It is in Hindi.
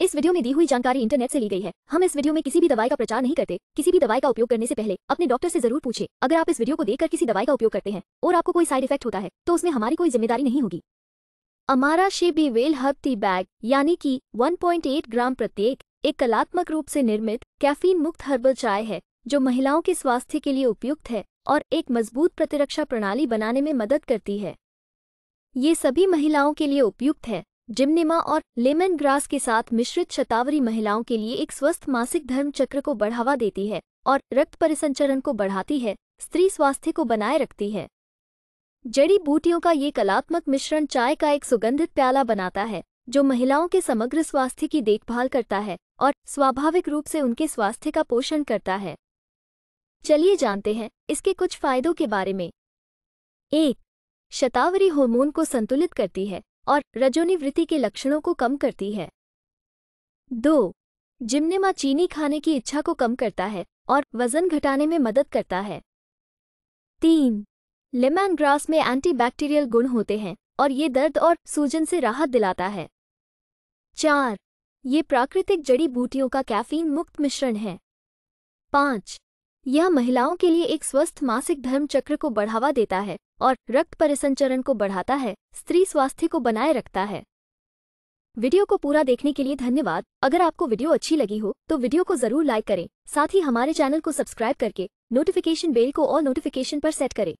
इस वीडियो में दी हुई जानकारी इंटरनेट से ली गई है हम इस वीडियो में किसी भी दवाई का प्रचार नहीं करते किसी भी दवाई का उपयोग करने से पहले अपने डॉक्टर से जरूर पूछे अगर आप इस वीडियो को देखकर किसी दवाई का उपयोग करते हैं और आपको कोई साइड इफेक्ट होता है तो उसमें हमारी कोई जिम्मेदारी नहीं होगी अमारा शेबी वेल हर्ब टी बैग यानी कि 1.8 ग्राम प्रत्येक एक कलात्मक रूप से निर्मित कैफीन मुक्त हर्बल चाय है जो महिलाओं के स्वास्थ्य के लिए उपयुक्त है और एक मजबूत प्रतिरक्षा प्रणाली बनाने में मदद करती है ये सभी महिलाओं के लिए उपयुक्त है जिमनेमा और लेमन ग्रास के साथ मिश्रित शतावरी महिलाओं के लिए एक स्वस्थ मासिक धर्म चक्र को बढ़ावा देती है और रक्त परिसंचरण को बढ़ाती है स्त्री स्वास्थ्य को बनाए रखती है जड़ी बूटियों का ये कलात्मक मिश्रण चाय का एक सुगंधित प्याला बनाता है जो महिलाओं के समग्र स्वास्थ्य की देखभाल करता है और स्वाभाविक रूप से उनके स्वास्थ्य का पोषण करता है चलिए जानते हैं इसके कुछ फायदों के बारे में एक शतावरी हार्मोन को संतुलित करती है और रजोनिवृत्ति के लक्षणों को कम करती है दो जिम्नेमा चीनी खाने की इच्छा को कम करता है और वजन घटाने में मदद करता है तीन लेमन ग्रास में एंटीबैक्टीरियल गुण होते हैं और ये दर्द और सूजन से राहत दिलाता है चार ये प्राकृतिक जड़ी बूटियों का कैफीन मुक्त मिश्रण है पाँच यह महिलाओं के लिए एक स्वस्थ मासिक धर्म चक्र को बढ़ावा देता है और रक्त परिसंचरण को बढ़ाता है स्त्री स्वास्थ्य को बनाए रखता है वीडियो को पूरा देखने के लिए धन्यवाद अगर आपको वीडियो अच्छी लगी हो तो वीडियो को जरूर लाइक करें साथ ही हमारे चैनल को सब्सक्राइब करके नोटिफिकेशन बेल को और नोटिफिकेशन पर सेट करें